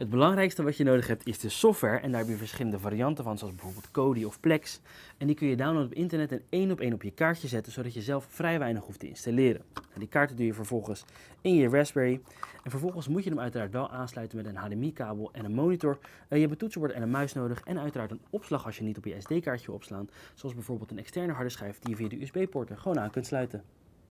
Het belangrijkste wat je nodig hebt is de software en daar heb je verschillende varianten van, zoals bijvoorbeeld Kodi of Plex. En die kun je downloaden op internet en één op één op je kaartje zetten, zodat je zelf vrij weinig hoeft te installeren. En die kaarten doe je vervolgens in je Raspberry. En vervolgens moet je hem uiteraard wel aansluiten met een HDMI-kabel en een monitor. Eh, je hebt een toetsenbord en een muis nodig en uiteraard een opslag als je niet op je SD-kaartje opslaan, zoals bijvoorbeeld een externe harde schijf die je via de USB-poort gewoon aan kunt sluiten.